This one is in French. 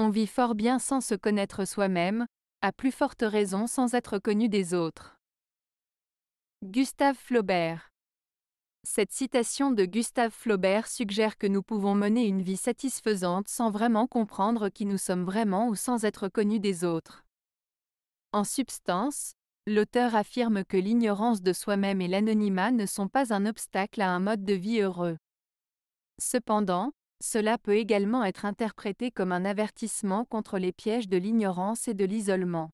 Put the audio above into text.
On vit fort bien sans se connaître soi-même, à plus forte raison sans être connu des autres. Gustave Flaubert Cette citation de Gustave Flaubert suggère que nous pouvons mener une vie satisfaisante sans vraiment comprendre qui nous sommes vraiment ou sans être connus des autres. En substance, l'auteur affirme que l'ignorance de soi-même et l'anonymat ne sont pas un obstacle à un mode de vie heureux. Cependant, cela peut également être interprété comme un avertissement contre les pièges de l'ignorance et de l'isolement.